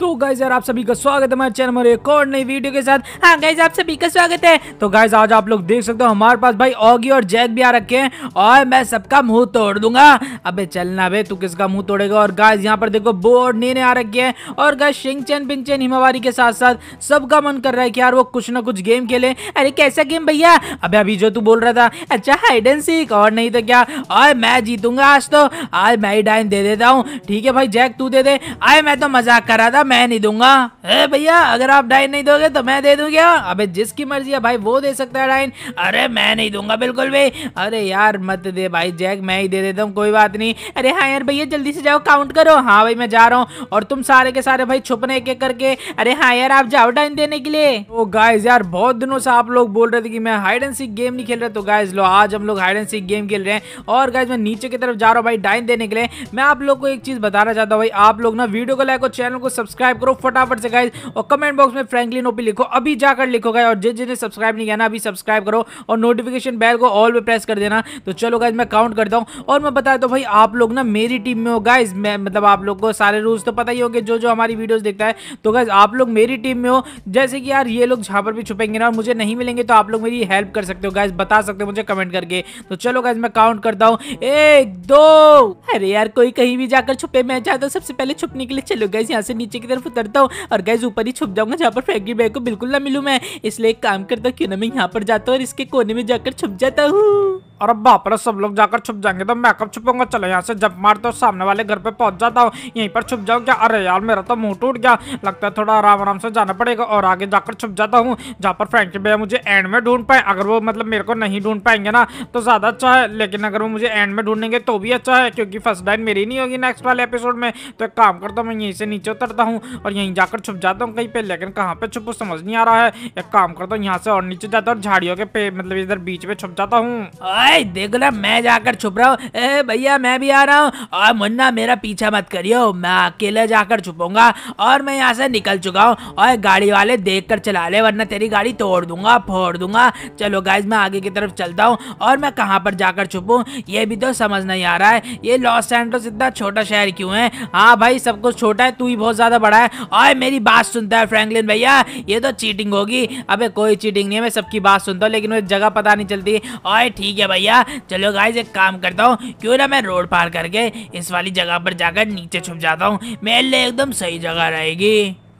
तो गाइज यार आप सभी का स्वागत है हमारे चैनल में एक और नई वीडियो के साथ हाँ गाइज आप सभी का स्वागत है तो गाइज आज आप लोग देख सकते हो हमारे पास भाई ऑगी और जैक भी आ रखे हैं और मैं सबका मुंह तोड़ दूंगा अबे चलना अबे तू किसका मुंह तोड़ेगा और गाइज यहाँ पर देखो बो और नीने आ रखे हैं और गाइज शिंगचैन पिंचैन हिमावारी के साथ साथ सबका मन कर रहा है कि यार वो कुछ ना कुछ गेम खेले अरे कैसा गेम भैया अब अभी जो तू बोल रहा था अच्छा हाइड एंड सीख और नहीं तो क्या और मैं जीतूंगा आज तो आज मैं ही डाइन दे देता हूँ ठीक है भाई जैक तू दे दे आए मैं तो मजाक कर रहा था मैं नहीं दूंगा अरे भैया अगर आप डाइन नहीं दोगे तो मैं दे दूं क्या अबे जिसकी मर्जी है भाई वो दे सकता है डाइन अरे मैं नहीं दूंगा बिल्कुल भी अरे यार मत दे भाई जैक मैं ही दे देता हूँ कोई बात नहीं अरे हाँ यार भैया जल्दी से जाओ काउंट करो हाँ भाई मैं जा रहा हूँ और तुम सारे के सारे भाई छुपने एक एक करके अरे हाँ यार आप जाओ डाइन देने के लिए ओ तो गाइज यार बहुत दिनों से आप लोग बोल रहे थे कि मैं हाइड एंड सीख गेम नहीं खेल रहा तो गाइज लो आज हम लोग हाइड एंड सीख गेम खेल रहे हैं और गाइज मैं नीचे की तरफ जा रहा हूँ भाई डाइन देने के लिए मैं आप लोग को एक चीज बताना चाहता हूँ भाई आप लोग ना वीडियो को लाइक और चैनल को सब्सक्राइब सब्सक्राइब करो फटाफट से गाइज और कमेंट बॉक्स में फ्रेंकली ओपी लिखो अभी जाकर लिखो गाइज और जिन जिन्हें सब्सक्राइब नहीं किया ना अभी सब्सक्राइब करो और नोटिफिकेशन बेल को ऑल पे प्रेस कर देना तो चलो गाइज मैं काउंट करता हूँ और मैं बताया तो भाई आप लोग ना मेरी टीम में हो गाइज मैं मतलब आप लोग को सारे रूल्स तो पता ही होंगे जो जो हमारी वीडियोज देखता है तो गाइज आप लोग मेरी टीम में हो जैसे कि यार ये लोग जहाँ पर भी छुपेंगे ना और मुझे नहीं मिलेंगे तो आप लोग मेरी हेल्प कर सकते हो गाइज बता सकते हो मुझे कमेंट करके तो चलो गाइज मैं काउंट करता हूँ एक दो अरे यार कोई कहीं भी जाकर छुपे मैं जाता सबसे पहले छुपने के लिए चलो गाइज यहाँ से नीचे की तरफ उतरता हूँ और गैस ऊपर ही छुप जाऊंगा जहाँ पर फैंकी बैग को बिल्कुल ना मिलू मैं इसलिए एक काम करता हूँ क्यों ना मैं यहाँ पर जाता हूँ और इसके कोने में जाकर छुप जाता हूँ और अब रे सब लोग जाकर छुप जाएंगे तो मैं कब छुपूंगा चलो यहाँ से जब मारता हूँ सामने वाले घर पे पहुंच जाता हूँ यहीं पर छुप जाऊँ क्या अरे यार मेरा तो मुंह टूट गया लगता है थोड़ा आराम आराम से जाना पड़ेगा और आगे जाकर छुप जाता हूँ जहाँ पर फ्रेंकी भैया मुझे एंड में ढूंढ पाए अगर वो मतलब मेरे को नहीं ढूंढ पाएंगे ना तो ज़्यादा अच्छा है लेकिन अगर वो मुझे एंड में ढूंढेंगे तो भी अच्छा है क्योंकि फर्स्ट टाइम मेरी नहीं होगी नेक्स्ट वाले एपिसोड में तो एक काम करता हूँ मैं यहीं से नीचे उतरता हूँ हूँ और यहीं जाकर छुप जाता हूँ कहीं पे लेकिन कहाँ पे छुप समझ नहीं आ रहा है एक काम करता हूँ यहाँ से और नीचे जाता हूँ झाड़ियों के पे मतलब इधर बीच में छुप जाता हूँ देख ना मैं जाकर छुप रहा हूँ भैया मैं भी आ रहा हूँ और मुन्ना मेरा पीछा मत करियो मैं अकेले जाकर छुपूंगा और मैं यहाँ से निकल चुका हूँ और गाड़ी वाले देख कर चला ले वरना तेरी गाड़ी तोड़ दूंगा फोड़ दूंगा चलो गाइज मैं आगे की तरफ चलता हूँ और मैं कहाँ पर जाकर छुपूँ ये भी तो समझ नहीं आ रहा है ये लॉस एंड्रोस इतना छोटा शहर क्यों है हाँ भाई सब कुछ छोटा है तू ही बहुत ज़्यादा ज्यादा बड़ा है और मेरी बात सुनता है फ्रैंकलिन भैया ये तो चीटिंग होगी अबे कोई चीटिंग नहीं है मैं सबकी बात सुनता हूँ लेकिन मुझे जगह पता नहीं चलती और ठीक है भैया चलो गाइज एक काम करता हूँ क्यों ना मैं रोड पार करके इस वाली जगह पर जाकर नीचे छुप जाता हूँ मेरे लिए एकदम सही जगह रहेगी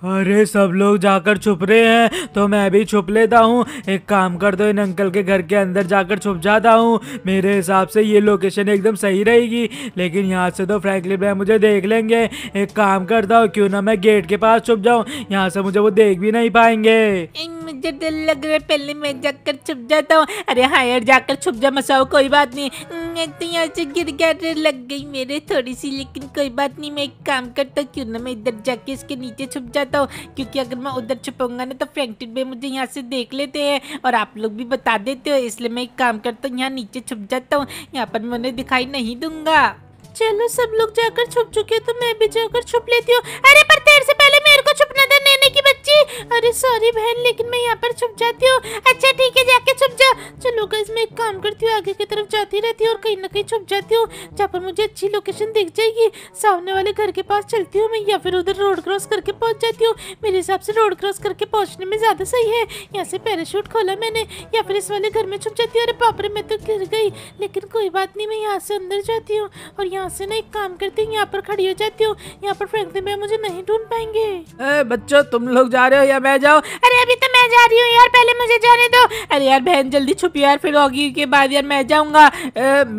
अरे सब लोग जाकर छुप रहे हैं तो मैं भी छुप लेता हूँ एक काम कर दो इन अंकल के घर के अंदर जाकर छुप जाता हूँ मेरे हिसाब से ये लोकेशन एकदम सही रहेगी लेकिन यहाँ से तो फ्रैंकली भाई मुझे देख लेंगे एक काम करता हूँ क्यों ना मैं गेट के पास छुप जाऊँ यहाँ से मुझे वो देख भी नहीं पाएंगे मुझे डर लग रहा है पहले मैं जाकर छुप जाता हूँ अरे हाँ यार जाकर छुप जा मसाओ कोई बात नहीं मैं तो यहाँ से गिर गया डर लग गई मेरे थोड़ी सी लेकिन कोई बात नहीं मैं एक काम करता हूँ क्यों ना मैं इधर जाके इसके नीचे छुप जाता हूँ क्योंकि अगर मैं उधर छुपूंगा ना तो फ्रैंकटिन भाई मुझे यहाँ से देख लेते हैं और आप लोग भी बता देते हो इसलिए मैं एक काम करता हूँ यहाँ नीचे छुप जाता हूँ यहाँ पर मैं उन्हें दिखाई नहीं दूंगा चलो सब लोग जाकर छुप चुके तो मैं भी जाकर छुप लेती हूँ अरे पर तेरे से पहले मेरे को छुपना था नैने की बच्ची अरे सॉरी बहन लेकिन मैं यहाँ पर छुप जाती हूँ अच्छा ठीक है जाके छुप जा चलो गाइस मैं एक काम करती हूँ आगे की तरफ जाती रहती हूँ और कहीं ना कहीं छुप जाती हूँ जहाँ पर मुझे अच्छी लोकेशन दिख जाएगी सामने वाले घर के पास चलती हूँ मैं या फिर उधर रोड क्रॉस करके पहुँच जाती हूँ मेरे हिसाब से रोड क्रॉस करके पहुँचने में ज़्यादा सही है यहाँ से पैराशूट खोला मैंने या फिर इस वाले घर में छुप जाती हूँ अरे पापरे मैं तो गिर गई लेकिन कोई बात नहीं मैं यहाँ से अंदर जाती हूँ और यहाँ यहाँ से ना एक काम करती हूँ यहाँ पर खड़ी हो जाती हूँ यहाँ पर फेंक मैं मुझे नहीं ढूंढ पाएंगे बच्चो बच्चों तुम लोग जा रहे हो या मैं जाओ अरे अभी तो मैं जा रही हूँ यार पहले मुझे जाने दो अरे यार बहन जल्दी छुपी यार फिर होगी के बाद यार मैं जाऊँगा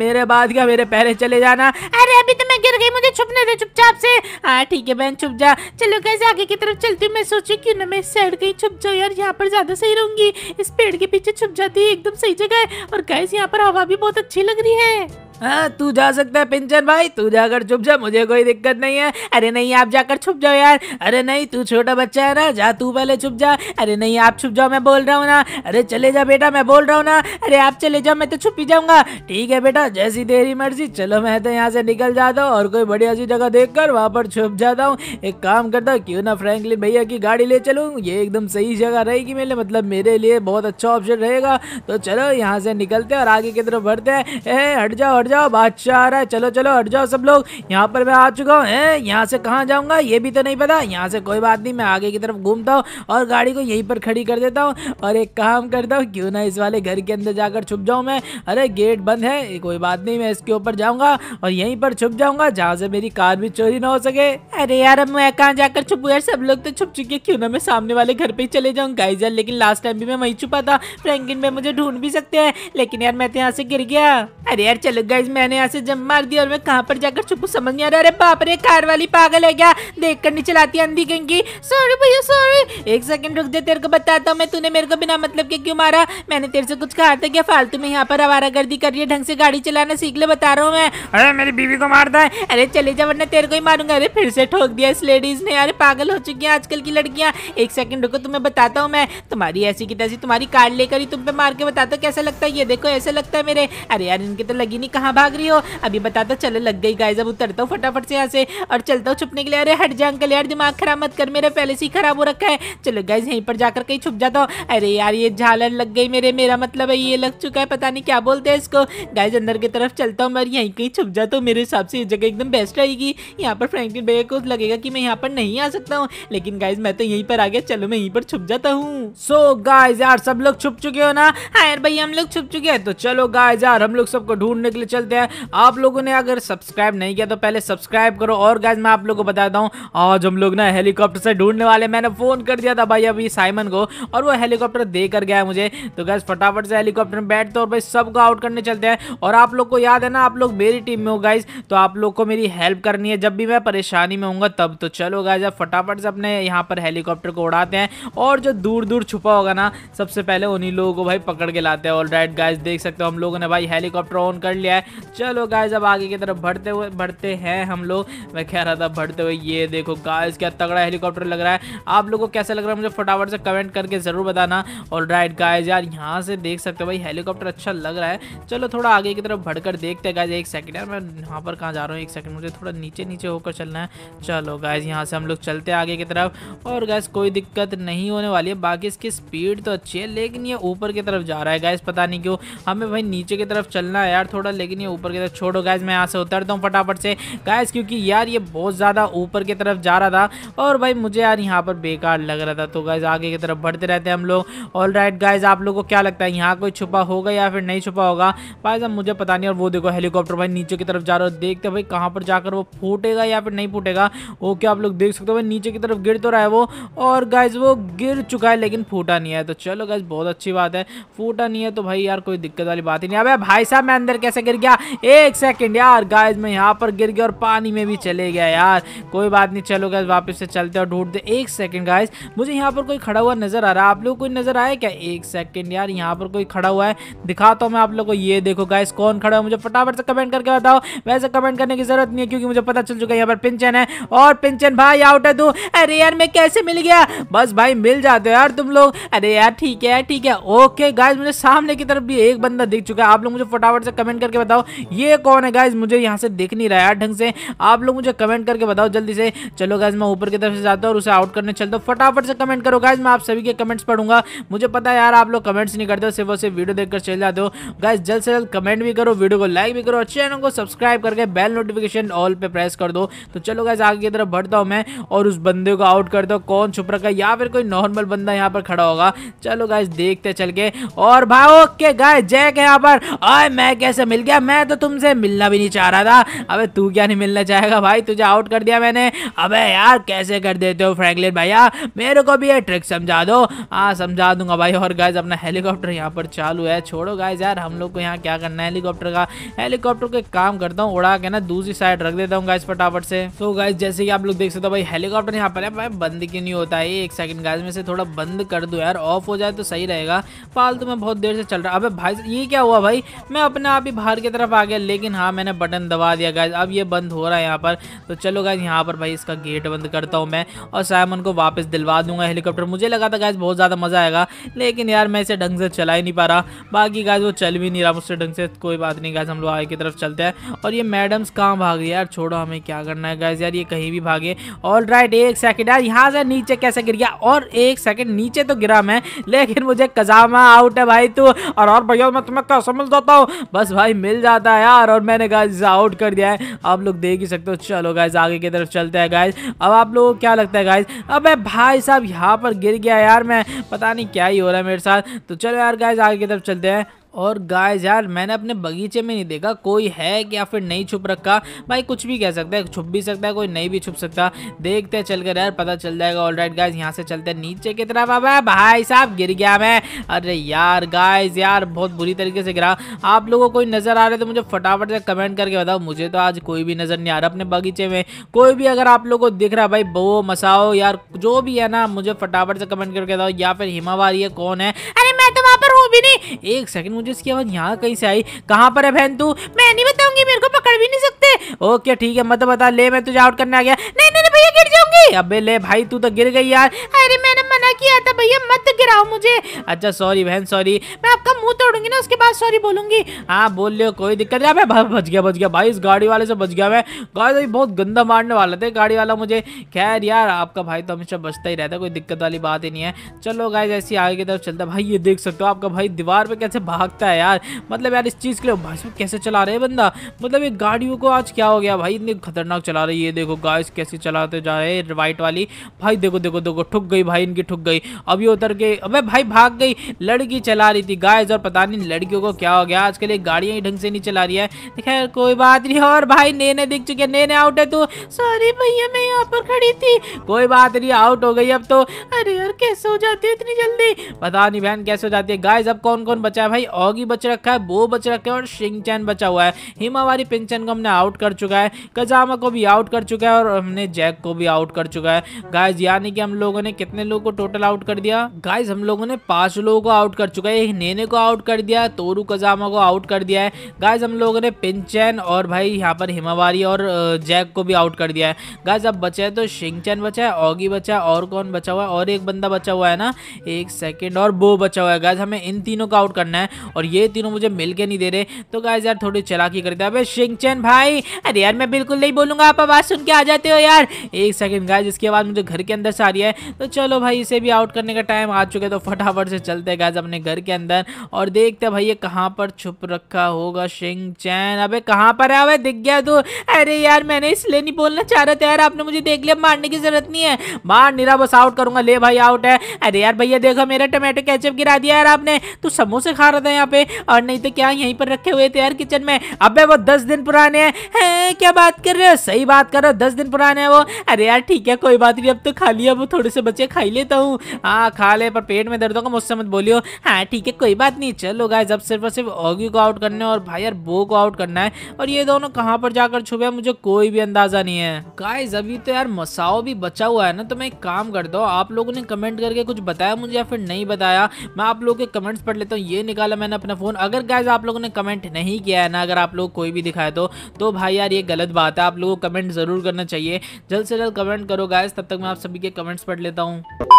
मेरे बाद क्या मेरे पहले चले जाना अरे अभी तो मैं गिर गई मुझे छुपने दो चुपचाप से हाँ ठीक है बहन छुप जा चलो कैसे आगे की तरफ चलती हूँ मैं सोची क्यों ना मैं इस साइड कहीं छुप जाऊँ यार यहाँ पर ज्यादा सही रहूंगी इस पेड़ के पीछे छुप जाती है एकदम सही जगह है और कैसे यहाँ पर हवा भी बहुत अच्छी लग रही है हाँ तू जा सकता है पिंचर भाई तू जाकर छुप जा मुझे कोई दिक्कत नहीं है अरे नहीं आप जाकर छुप जाओ यार अरे नहीं तू छोटा बच्चा है ना जा तू पहले छुप जा अरे नहीं आप छुप जाओ मैं बोल रहा हूँ ना अरे चले जा बेटा मैं बोल रहा हूँ ना अरे आप चले जाओ मैं तो छुप ही जाऊंगा ठीक है बेटा जैसी तेरी मर्जी चलो मैं तो यहाँ से निकल जाता हूँ और कोई बढ़िया सी जगह देख कर वहाँ पर छुप जाता हूँ एक काम करता हूँ क्यों ना फ्रेंकली भैया की गाड़ी ले चलूँ ये एकदम सही जगह रहेगी मेरे मतलब मेरे लिए बहुत अच्छा ऑप्शन रहेगा तो चलो यहाँ से निकलते हैं और आगे की तरफ बढ़ते हैं हट जाओ हट जाओ बादशाह आ रहा है चलो चलो हट जाओ सब लोग यहाँ पर मैं आ चुका हूँ यहाँ से कहाँ जाऊँगा ये भी तो नहीं पता यहाँ से कोई बात नहीं मैं आगे की तरफ घूमता हूँ और गाड़ी को यहीं पर खड़ी कर देता हूँ और एक काम करता हूँ क्यों ना इस वाले घर के अंदर जाकर छुप जाऊँ मैं अरे गेट बंद है कोई बात नहीं मैं इसके ऊपर जाऊँगा और यहीं पर छुप जाऊँगा जहाँ से मेरी कार भी चोरी ना हो सके अरे यार अब मैं कहाँ जाकर छुप यार सब लोग तो छुप चुके क्यों ना मैं सामने वाले घर पे चले जाऊँ गाई लेकिन लास्ट टाइम भी मैं वहीं छुपा था फ्रैंकिन में मुझे ढूंढ भी सकते हैं लेकिन यार मैं तो यहाँ से गिर गया अरे यार चलो गए गाइज मैंने यहाँ से जम मार दिया और मैं कहाँ पर जाकर छुपू समझ नहीं आ रहा अरे बाप रे कार वाली पागल है क्या देख कर नहीं चलाती अंधी कहेंगी सॉरी भैया सॉरी एक सेकंड रुक दे तेरे को बताता हूँ मैं तूने मेरे को बिना मतलब के क्यों मारा मैंने तेरे से कुछ कहा था क्या फालतू में यहाँ पर आवारा गर्दी कर रही है ढंग से गाड़ी चलाना सीख ले बता रहा हूँ मैं अरे मेरी बीवी को मारता है अरे चले जा वरना तेरे को ही मारूंगा अरे फिर से ठोक दिया इस लेडीज ने अरे पागल हो चुकी है आजकल की लड़कियाँ एक सेकंड रुको तुम्हें बताता हूँ मैं तुम्हारी ऐसी की तैसी तुम्हारी कार लेकर ही तुम पे मार के बताता कैसा लगता है ये देखो ऐसा लगता है मेरे अरे यार इनके तो लगी नहीं कहाँ भाग रही हो अभी बता दो तो, चलो लग गई गाइज अब उतरता तो हूँ फटाफट से यहाँ से और चलता तो हूँ छुपने के लिए अरे हट जाए अंकल यार दिमाग खराब मत कर मेरा पहले से ही खराब हो रखा है चलो गाइज यहीं पर जाकर कहीं छुप जाता हूँ अरे यार ये झालर लग गई मेरे मेरा मतलब है ये लग चुका है पता नहीं क्या बोलते हैं इसको गाइज अंदर की तरफ चलता हूँ मैं यहीं कहीं छुप जाता हूँ मेरे हिसाब से ये जगह एकदम बेस्ट रहेगी यहाँ पर फ्रैंकलिन भैया को लगेगा कि मैं यहाँ पर नहीं आ सकता हूँ लेकिन गाइज मैं तो यहीं पर आ गया चलो मैं यहीं पर छुप जाता हूँ सो गाइज यार सब लोग छुप चुके हो ना हाँ यार भाई हम लोग छुप चुके हैं तो चलो गाइज यार हम लोग सबको ढूंढने के लिए चलते हैं आप लोगों ने अगर सब्सक्राइब नहीं किया तो पहले सब्सक्राइब करो और गाइज मैं आप लोगों को बताता हूँ आज हम लोग ना हेलीकॉप्टर से ढूंढने वाले मैंने फ़ोन कर दिया था भाई अभी साइमन को और वो हेलीकॉप्टर दे कर गया मुझे तो गैस फटाफट से हेलीकॉप्टर में बैठते और भाई सबको आउट करने चलते हैं और आप लोग को याद है ना आप लोग मेरी टीम में हो गाइज तो आप लोग को मेरी हेल्प करनी है जब भी मैं परेशानी में हूँ तब तो चलो गाइज अब फटाफट से अपने यहाँ पर हेलीकॉप्टर को उड़ाते हैं और जो दूर दूर छुपा होगा ना सबसे पहले उन्हीं लोगों को भाई पकड़ के लाते हैं ऑल राइट गाइज देख सकते हो हम लोगों ने भाई हेलीकॉप्टर ऑन कर लिया है है चलो गाइज अब आगे की तरफ बढ़ते हुए बढ़ते हैं हम लोग मैं कह रहा था बढ़ते हुए ये देखो गाइज क्या तगड़ा हेलीकॉप्टर लग रहा है आप लोगों को कैसा लग रहा है मुझे फटाफट से कमेंट करके ज़रूर बताना और राइट गाइज यार यहाँ से देख सकते हो भाई हेलीकॉप्टर अच्छा लग रहा है चलो थोड़ा आगे की तरफ बढ़कर देखते हैं गाइज एक सेकंड यार मैं यहाँ पर कहाँ जा रहा हूँ एक सेकंड मुझे थोड़ा नीचे नीचे होकर चलना है चलो गाइज यहाँ से हम लोग चलते हैं आगे की तरफ और गैस कोई दिक्कत नहीं होने वाली है बाकी इसकी स्पीड तो अच्छी है लेकिन ये ऊपर की तरफ जा रहा है गैस पता नहीं क्यों हमें भाई नीचे की तरफ चलना है यार थोड़ा लेकिन लेकिन ये ऊपर की तरफ छोड़ो गैस मैं यहाँ से उतरता हूँ फटाफट से गैस क्योंकि यार ये बहुत ज़्यादा ऊपर की तरफ जा रहा था और भाई मुझे यार यहाँ पर बेकार लग रहा था तो गैस आगे की तरफ बढ़ते रहते हैं हम लोग ऑल राइट आप लोग को क्या लगता है यहाँ कोई छुपा होगा या फिर नहीं छुपा होगा भाई साहब मुझे पता नहीं और वो देखो हेलीकॉप्टर भाई नीचे की तरफ जा रहा है देखते भाई कहाँ पर जाकर वो फूटेगा या फिर नहीं फूटेगा ओके आप लोग देख सकते हो भाई नीचे की तरफ गिर तो रहा है वो और गाइज वो गिर चुका है लेकिन फूटा नहीं है तो चलो गैस बहुत अच्छी बात है फूटा नहीं है तो भाई यार कोई दिक्कत वाली बात ही नहीं अब भाई साहब मैं अंदर कैसे गिर गया एक सेकेंड यार गाइज मैं यहाँ पर गिर गया और पानी में भी चले गया यार कोई बात नहीं चलो गैस वापस से चलते और ढूंढते एक सेकेंड गाइज मुझे यहाँ पर कोई खड़ा हुआ नजर आ रहा है आप लोग कोई नजर आया क्या एक सेकेंड यार यहाँ पर कोई खड़ा हुआ है दिखाता हूँ मैं आप लोग को ये देखो गाइस कौन खड़ा है मुझे फटाफट से कमेंट करके बताओ वैसे कमेंट करने की जरूरत नहीं है क्योंकि मुझे पता चल चुका है यहाँ पर पिंचन है और पिंचन भाई आउट है तू अरे यार मैं कैसे मिल गया बस भाई मिल जाते हो यार तुम लोग अरे यार ठीक है ठीक है ओके गाइज मुझे सामने की तरफ भी एक बंदा दिख चुका है आप लोग मुझे फटाफट से कमेंट करके बताओ बताओ ये कौन है गाइज मुझे यहाँ से देख नहीं रहा है ढंग से आप लोग मुझे कमेंट करके बताओ जल्दी से चलो गाइज मैं ऊपर की तरफ से जाता हूँ और उसे आउट करने चलता हूँ फटाफट से कमेंट करो गाइज मैं आप सभी के कमेंट्स पढ़ूंगा मुझे पता है यार आप लोग कमेंट्स नहीं करते हो सिर्फ और वीडियो देखकर चले जाते हो गाइज जल्द से जल्द कमेंट भी करो वीडियो को लाइक भी करो और चैनल को सब्सक्राइब करके बेल नोटिफिकेशन ऑल पर प्रेस कर दो तो चलो गाइज आगे की तरफ बढ़ता हूँ मैं और उस बंदे को आउट करता हूँ कौन छुप रखा है या फिर कोई नॉर्मल बंदा यहाँ पर खड़ा होगा चलो गाइज देखते चल के और भाई ओके गाइज जैक है यहाँ पर आए मैं कैसे मिल गया मैं तो तुमसे मिलना भी नहीं चाह रहा था अबे तू क्या नहीं मिलना चाहेगा भाई तुझे आउट कर दिया मैंने अबे यार कैसे कर देते हो फ्रैंकलिन भैया मेरे को भी ये ट्रिक समझा दो हाँ समझा दूंगा भाई और गाइज अपना हेलीकॉप्टर यहाँ पर चालू है छोड़ो गाइज यार हम लोग को यहाँ क्या करना है हेलीकॉप्टर का हेलीकॉप्टर के काम करता हूँ उड़ा के ना दूसरी साइड रख देता हूँ गाइज फटाफट से तो गाइज जैसे कि आप लोग देख सकते हो भाई हेलीकॉप्टर यहाँ पर है भाई बंद क्यों नहीं होता है एक सेकंड गाइज में से थोड़ा बंद कर दो यार ऑफ हो जाए तो सही रहेगा फालतू में बहुत देर से चल रहा अबे भाई ये क्या हुआ भाई मैं अपने आप ही बाहर के तरफ आ गया लेकिन हाँ मैंने बटन दबा दिया गाइज अब ये बंद हो रहा है यहाँ पर तो चलो गाइज यहाँ पर भाई इसका गेट बंद करता हूँ मैं और साइमन को वापस दिलवा दूंगा हेलीकॉप्टर मुझे लगा था गाइज बहुत ज़्यादा मज़ा आएगा लेकिन यार मैं इसे ढंग से चला ही नहीं पा रहा बाकी गाइज वो चल भी नहीं रहा मुझसे ढंग से कोई बात नहीं गाइज हम लोग आगे की तरफ चलते हैं और ये मैडम्स कहाँ भाग रही यार छोड़ो हमें क्या करना है गाइज यार ये कहीं भी भागे ऑल राइट एक सेकेंड यार यहाँ से नीचे कैसे गिर गया और एक सेकेंड नीचे तो गिरा मैं लेकिन मुझे कजामा आउट है भाई तू और भैया मैं तुम्हें कैसे मिल जाता हूँ बस भाई मिल जाता है यार और मैंने गाइज आउट कर दिया है आप लोग देख ही सकते हो चलो गाइज आगे की तरफ चलते हैं गाइज अब आप लोगों को क्या लगता है गाइज अब मैं भाई साहब यहाँ पर गिर गया यार मैं पता नहीं क्या ही हो रहा है मेरे साथ तो चलो यार गाइज आगे की तरफ चलते हैं और गाइस यार मैंने अपने बगीचे में नहीं देखा कोई है क्या या फिर नहीं छुप रखा भाई कुछ भी कह सकता है छुप भी सकता है कोई नहीं भी छुप सकता देखते हैं चल कर यार पता चल जाएगा ऑल राइट गाइज यहाँ से चलते हैं नीचे की तरफ अब भाई साहब गिर गया मैं अरे यार गाइज यार बहुत बुरी तरीके से गिरा आप लोगों को कोई नज़र आ रहा तो मुझे फटाफट से कमेंट करके बताओ मुझे तो आज कोई भी नज़र नहीं आ रहा अपने बगीचे में कोई भी अगर आप लोगों को दिख रहा भाई बो मसाओ यार जो भी है ना मुझे फटाफट से कमेंट करके बताओ या फिर हिमावारी है कौन है अरे मैं तो वहाँ पर हूँ भी नहीं एक सेकंड मुझे इसकी आवाज़ यहाँ कहीं से आई कहाँ पर है बहन तू मैं नहीं बताऊंगी मेरे को पकड़ भी नहीं सकते ओके ठीक है मत बता ले मैं तुझे आउट करने आ गया नहीं नहीं गिर जाऊंगी अबे ले भाई तू तो गिर गई यार अरे मैंने मना किया था भैया मत गिराओ मुझे अच्छा सॉरी बहन सॉरी मैं आपका मुंह तोड़ूंगी ना उसके बाद सॉरी बोलूंगी हाँ बोल लियो कोई दिक्कत नहीं मैं बच गया बच गया भाई इस गाड़ी वाले से बच गया मैं गाड़ी तो बहुत गंदा मारने वाला था गाड़ी वाला मुझे खैर यार आपका भाई तो हमेशा बचता ही रहता कोई दिक्कत वाली बात ही नहीं है चलो गाय जैसी आगे की तरफ चलता भाई ये देख सकते हो आपका भाई दीवार पर कैसे भागता है यार मतलब यार इस चीज़ के लिए भाई कैसे चला रहे बंदा मतलब ये गाड़ियों को आज क्या हो गया भाई इतनी खतरनाक चला रही है देखो गाय कैसे चलाते जा जा रहे हैं वाइट वाली भाई देखो देखो देखो ठुक गई भाई इनकी ठुक गई अभी उतर के अबे भाई भाग गई लड़की चला रही थी गाइस और पता नहीं लड़कियों को क्या हो गया आजकल ये गाड़ियाँ ही ढंग से नहीं चला रही है खैर कोई बात नहीं और भाई नैने दिख चुके नैने आउट है तू सॉरी भैया मैं यहाँ पर खड़ी थी कोई बात नहीं आउट हो गई अब तो अरे यार कैसे हो जाती है इतनी जल्दी पता नहीं बहन कैसे हो जाती है गाइस अब कौन कौन बचा है भाई ऑगी बच रखा है वो बच रखा है और शिंगचैन बचा हुआ है हिमावारी पिंचन को हमने आउट कर चुका है कजामा को भी आउट कर चुका है और हमने जैक को भी भी आउट कर चुका है गाइज यानी कि हम लोगों ने कितने लोगों को टोटल आउट कर दिया गाइज हम लोगों ने पांच लोगों को आउट कर चुका है एक नेने को आउट कर दिया तोरू कजामा को आउट कर दिया है गाइज हम लोगों ने पिंचन और भाई यहाँ पर हिमावारी और जैक को भी आउट कर दिया है गाइज अब बचे तो शिंगचन बचा है ऑगी तो बचा है और कौन बचा हुआ है और एक बंदा बचा हुआ है ना एक सेकेंड और बो बचा हुआ है गाइज हमें इन तीनों को आउट करना है और ये तीनों मुझे मिल के नहीं दे रहे तो गाइज यार थोड़ी चलाकी करते हैं अबे शिंगचैन भाई अरे यार मैं बिल्कुल नहीं बोलूंगा आप आवाज सुन के आ जाते हो यार एक सेकंड गाइज इसके बाद मुझे घर के अंदर से आ रही है तो चलो भाई इसे भी आउट करने का टाइम आ चुका है तो फटाफट से चलते गाइज अपने घर के अंदर और देखते भाई ये कहाँ पर छुप रखा होगा शिंग चैन अबे कहाँ पर है अबे दिख गया तू अरे यार मैंने इसलिए नहीं बोलना चाह रहा था यार आपने मुझे देख लिया मारने की जरूरत नहीं है मार निरा बस आउट करूंगा ले भाई आउट है अरे यार भैया देखो मेरा टोमेटो कैचअप गिरा दिया यार आपने तो समोसे खा रहा था यहाँ पे और नहीं तो क्या यहीं पर रखे हुए थे यार किचन में अबे वो दस दिन पुराने हैं है, क्या बात कर रहे हो सही बात कर रहे हो दस दिन पुराने हैं वो अरे यार ठीक है कोई बात नहीं अब तो खा लिया वो थोड़े से बच्चे खाई लेता हूँ हाँ खा ले पर पेट में दर्द होगा मुझसे मत बोलियो हाँ ठीक है कोई बात नहीं चलो गाइज अब सिर्फ और सिर्फ ऑगी को आउट करना है और भाई यार बो को आउट करना है और ये दोनों कहाँ पर जाकर छुपे मुझे कोई भी अंदाजा नहीं है गायज अभी तो यार मसाओ भी बचा हुआ है ना तो मैं एक काम करता हूँ आप लोगों ने कमेंट करके कुछ बताया मुझे या फिर नहीं बताया मैं आप लोगों के कमेंट्स पढ़ लेता हूँ ये निकाला मैंने अपना फ़ोन अगर गायज आप लोगों ने कमेंट नहीं किया है ना अगर आप लोग कोई भी दिखाया तो, तो भाई यार ये गलत बात है आप लोगों को कमेंट ज़रूर करना चाहिए जल्द से जल्द कमेंट करो गाइस तब तक मैं आप सभी के कमेंट्स पढ़ लेता हूँ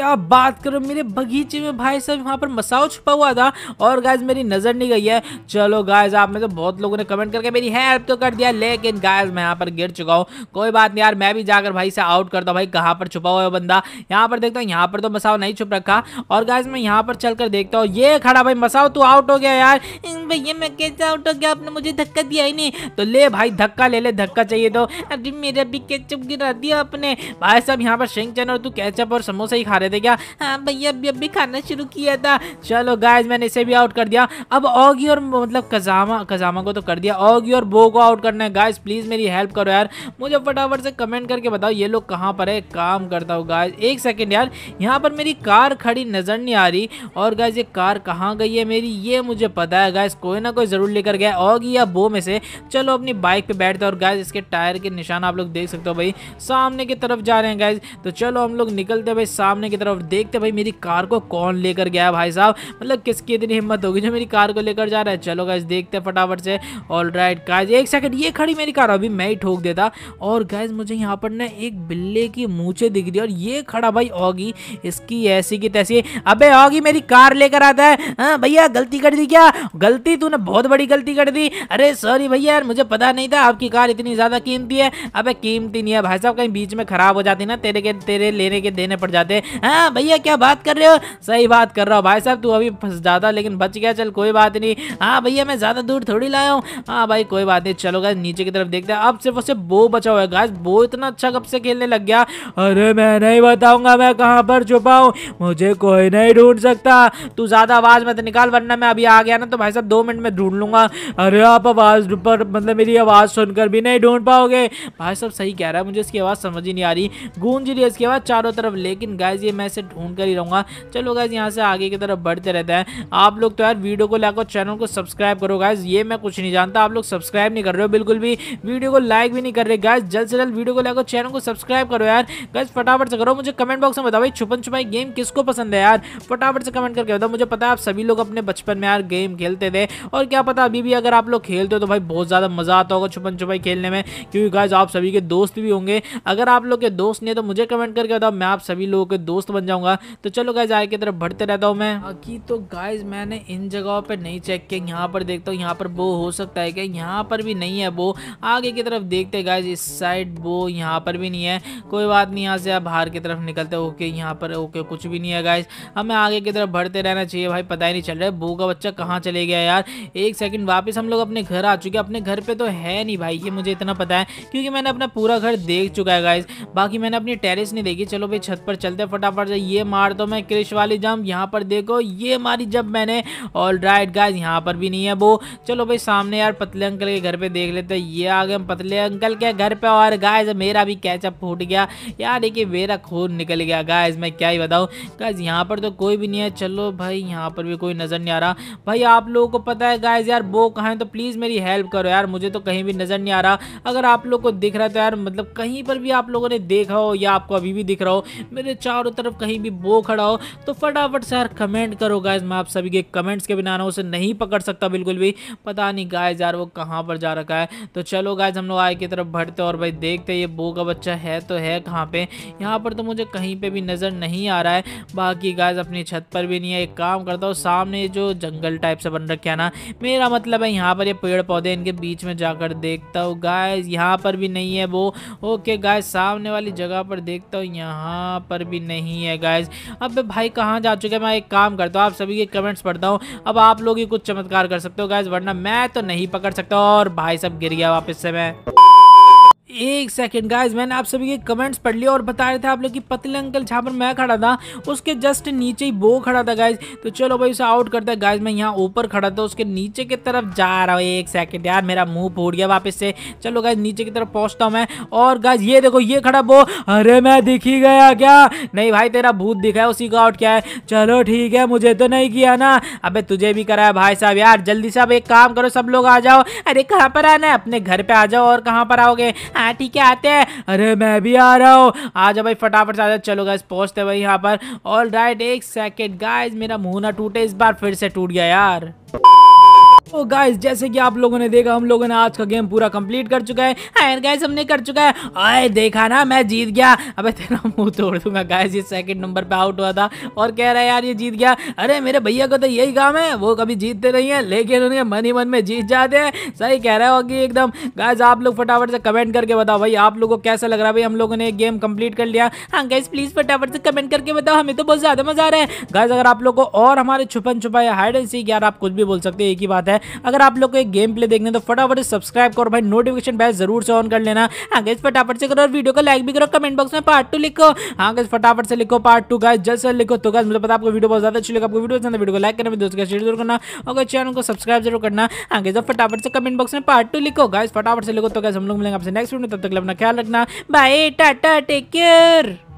क्या बात करो मेरे बगीचे में भाई साहब यहाँ पर मसाओ छुपा हुआ था और गायज मेरी नजर नहीं गई है चलो गायज आप में तो बहुत लोगों ने कमेंट करके मेरी हेल्प तो कर दिया लेकिन गायज मैं यहाँ पर गिर चुका हूँ कोई बात नहीं यार मैं भी जाकर भाई से आउट करता हूँ भाई कहाँ पर छुपा हुआ है बंदा यहाँ पर देखता हूँ यहाँ पर तो मसाओ नहीं छुप रखा और गायज मैं यहाँ पर चल देखता हूँ ये खड़ा भाई मसाओ तू आउट हो गया यार भैया मैं कैसे आउट हो गया आपने मुझे धक्का दिया ही नहीं तो ले भाई धक्का ले ले धक्का चाहिए तो अरे मेरा भी कैचअप गिरा दिया अपने भाई साहब यहाँ पर शेंग चैन और तू कैचअप और समोसा ही खा रहे रहे थे क्या हाँ भैया अभी अभी खाना शुरू किया था चलो गाइज मैंने इसे भी आउट कर दिया अब ऑगी और मतलब कजामा कजामा को तो कर दिया ऑगी और बो को आउट करना है गाइज प्लीज़ मेरी हेल्प करो यार मुझे फटाफट से कमेंट करके बताओ ये लोग कहाँ पर है काम करता हूँ गाइज एक सेकेंड यार यहाँ पर मेरी कार खड़ी नज़र नहीं आ रही और गाइज ये कार कहाँ गई है मेरी ये मुझे पता है गाइज कोई ना कोई ज़रूर लेकर गया ऑगी या बो में से चलो अपनी बाइक पर बैठते और गाइज इसके टायर के निशान आप लोग देख सकते हो भाई सामने की तरफ जा रहे हैं गाइज तो चलो हम लोग निकलते भाई सामने की तरफ देखते भाई मेरी कार को कौन लेकर गया भाई साहब मतलब किसकी इतनी हिम्मत होगी जो मेरी कार को लेकर जा रहा है चलो गाइज देखते फटाफट से ऑल राइट गाइज एक सेकंड ये खड़ी मेरी कार अभी मैं ही ठोक देता और गाइज मुझे यहाँ पर ना एक बिल्ले की मूछे दिख रही और ये खड़ा भाई ओगी इसकी ऐसी की तैसी अबे ओगी मेरी कार लेकर आता है हाँ, भैया गलती कर दी क्या गलती तूने बहुत बड़ी गलती कर दी अरे सॉरी भैया यार मुझे पता नहीं था आपकी कार इतनी ज़्यादा कीमती है अबे कीमती नहीं है भाई साहब कहीं बीच में ख़राब हो जाती ना तेरे के तेरे लेने के देने पड़ जाते हाँ भैया क्या बात कर रहे हो सही बात कर रहा हूँ भाई साहब तू अभी फंस जाता लेकिन बच गया चल कोई बात नहीं हाँ भैया मैं ज़्यादा दूर थोड़ी लाया हूँ हाँ भाई कोई बात नहीं चलो गाय नीचे की तरफ देखते हैं अब सिर्फ उससे बो बचा हुआ है गाय बो इतना अच्छा कब से खेलने लग गया अरे मैं नहीं बताऊंगा मैं कहाँ पर छुपा मुझे कोई नहीं ढूंढ सकता तू ज़्यादा आवाज़ मत निकाल वरना मैं अभी आ गया ना तो भाई साहब दो मिनट में ढूंढ लूंगा अरे आप आवाज़ पर मतलब मेरी आवाज़ सुनकर भी नहीं ढूंढ पाओगे भाई साहब सही कह रहा है मुझे इसकी आवाज़ समझ ही नहीं आ रही गूंज रही है इसकी आवाज़ चारों तरफ लेकिन गाय इसलिए मैं इसे ढूंढ कर ही रहूँगा चलो गाइज यहाँ से आगे की तरफ बढ़ते रहते हैं आप लोग तो यार वीडियो को लाइक और चैनल को सब्सक्राइब करो गाइज ये मैं कुछ नहीं जानता आप लोग सब्सक्राइब नहीं कर रहे हो बिल्कुल भी वीडियो को लाइक भी नहीं कर रहे गाइज जल्द से जल्द वीडियो को लाइक और चैनल को सब्सक्राइब करो यार गाइज फटाफट से करो मुझे कमेंट बॉक्स में बताओ भाई छुपन छुपाई गेम किसको पसंद है यार फटाफट से कमेंट करके बताओ मुझे पता है आप सभी लोग अपने बचपन में यार गेम खेलते थे और क्या पता अभी भी अगर आप लोग खेलते हो तो भाई बहुत ज़्यादा मज़ा आता होगा छुपन छुपाई खेलने में क्योंकि गाइज आप सभी के दोस्त भी होंगे अगर आप लोग के दोस्त नहीं तो मुझे कमेंट करके बताओ मैं आप सभी लोगों के दोस्त दोस्त बन जाऊंगा तो चलो गाइज आगे की तरफ बढ़ते रहता हूँ मैं बाकी तो गाइज मैंने इन जगहों पर नहीं चेक किया यहाँ पर देखता हूँ यहाँ पर बो हो सकता है क्या यहाँ पर भी नहीं है बो आगे की तरफ देखते गाइज इस साइड बो यहाँ पर भी नहीं है कोई बात नहीं यहाँ से आप बाहर की तरफ निकलते ओके यहाँ पर ओके कुछ भी नहीं है गाइज हमें आगे की तरफ बढ़ते रहना चाहिए भाई पता ही नहीं चल रहा है बो का बच्चा कहाँ चले गया यार एक सेकंड वापस हम लोग अपने घर आ चुके हैं अपने घर पे तो है नहीं भाई ये मुझे इतना पता है क्योंकि मैंने अपना पूरा घर देख चुका है गाइज बाकी मैंने अपनी टेरिस नहीं देखी चलो भाई छत पर चलते फटाफट फटाफट से ये मार दो मैं क्रिश वाली जंप यहाँ पर देखो ये मारी जब मैंने ऑल राइट गाइज यहाँ पर भी नहीं है वो चलो भाई सामने यार पतले अंकल के घर पे देख लेते हैं ये आ गए पतले अंकल के घर पे और गाइज मेरा भी कैचअप फूट गया यार देखिए मेरा खून निकल गया गाइज मैं क्या ही बताऊँ गाइज यहाँ पर तो कोई भी नहीं है चलो भाई यहाँ पर भी कोई नज़र नहीं आ रहा भाई आप लोगों को पता है गाइज यार वो कहाँ तो प्लीज़ मेरी हेल्प करो यार मुझे तो कहीं भी नज़र नहीं आ रहा अगर आप लोग को दिख रहा है तो यार मतलब कहीं पर भी आप लोगों ने देखा हो या आपको अभी भी दिख रहा हो मेरे चारों तरफ कहीं भी बो खड़ा हो तो फटाफट से यार कमेंट करो गाइज मैं आप सभी के कमेंट्स के बिना उसे नहीं पकड़ सकता बिल्कुल भी पता नहीं गाय यार वो कहाँ पर जा रखा है तो चलो गाइज हम लोग आगे की तरफ बढ़ते और भाई देखते ये बो का बच्चा है तो है कहाँ पे यहाँ पर तो मुझे कहीं पर भी नज़र नहीं आ रहा है बाकी गाइज अपनी छत पर भी नहीं है एक काम करता हूँ सामने जो जंगल टाइप से बन रखे है ना मेरा मतलब है यहाँ पर ये पेड़ पौधे इनके बीच में जाकर देखता हूँ गाइज यहाँ पर भी नहीं है वो ओके गाय सामने वाली जगह पर देखता हूँ यहाँ पर भी नहीं नहीं है गाइज अब भाई कहाँ जा चुके हैं मैं एक काम करता हूँ आप सभी के कमेंट्स पढ़ता हूँ अब आप लोग ही कुछ चमत्कार कर सकते हो गाइज वरना मैं तो नहीं पकड़ सकता और भाई सब गिर गया वापस से मैं एक सेकेंड गाइज मैंने आप सभी के कमेंट्स पढ़ लिया और बता रहे थे आप लोग कि पतले अंकल जहाँ पर मैं खड़ा था उसके जस्ट नीचे ही वो खड़ा था गाइज तो चलो भाई उसे आउट करते है गाइज मैं यहाँ ऊपर खड़ा था उसके नीचे की तरफ जा रहा हूँ एक सेकेंड यार मेरा मुंह फूट गया वापस से चलो गाइज नीचे की तरफ पहुँचता हूँ मैं और गाइज ये देखो ये खड़ा वो अरे मैं दिख ही गया क्या नहीं भाई तेरा भूत दिखा है उसी का आउट क्या है चलो ठीक है मुझे तो नहीं किया ना अब तुझे भी कराया भाई साहब यार जल्दी से अब एक काम करो सब लोग आ जाओ अरे कहाँ पर आना है अपने घर पर आ जाओ और कहाँ पर आओगे हाँ ठीक है आते हैं अरे मैं भी आ रहा हूँ आ जाओ भाई फटाफट से आ जाओ चलो गाइज पहुँचते भाई यहाँ पर ऑल राइट एक सेकेंड गाइज मेरा मुँह ना टूटे इस बार फिर से टूट गया यार तो गाइस जैसे कि आप लोगों ने देखा हम लोगों ने आज का गेम पूरा कंप्लीट कर चुका है एंड गाइस हमने कर चुका है अरे देखा ना मैं जीत गया अबे तेरा मुंह तोड़ दूंगा गाइस ये सेकंड नंबर पे आउट हुआ था और कह रहा है यार ये जीत गया अरे मेरे भैया को तो यही काम है वो कभी जीतते नहीं है लेकिन उनके मन ही मन में जीत जाते हैं सही कह रहे है एकदम गाइस आप लोग फटाफट से कमेंट करके बताओ भाई आप लोग को कैसा लग रहा है भाई हम लोगों ने गेम कंप्लीट कर लिया हाँ गाइस प्लीज़ फटाफट से कमेंट करके बताओ हमें तो बहुत ज़्यादा मज़ा आ रहा है गाइस अगर आप लोग को और हमारे छुपन छुपाए हाइड एंड सीख यार आप कुछ भी बोल सकते हो एक ही बात है है अगर आप लोग को एक गेम प्ले देखने तो फटाफट सब्सक्राइब करो भाई नोटिफिकेशन बेल जरूर से ऑन कर लेना आगे हाँ फटाफट से करो और वीडियो को लाइक भी करो कमेंट बॉक्स में पार्ट टू लिखो आगे हाँ फटाफट से लिखो पार्ट टू गाइस जल्द से लिखो तो गाइस मुझे पता आपको वीडियो बहुत ज्यादा अच्छी लगे आपको वीडियो पसंद वीडियो को लाइक करना दोस्तों का शेयर जरूर करना अगर चैनल को सब्सक्राइब जरूर करना आगे हाँ जब फटाफट से कमेंट बॉक्स में पार्ट टू लिखो गाइस फटाफट से लिखो तो गैस हम लोग मिलेंगे आपसे नेक्स्ट वीडियो तब तक अपना ख्याल रखना बाय टाटा टेक केयर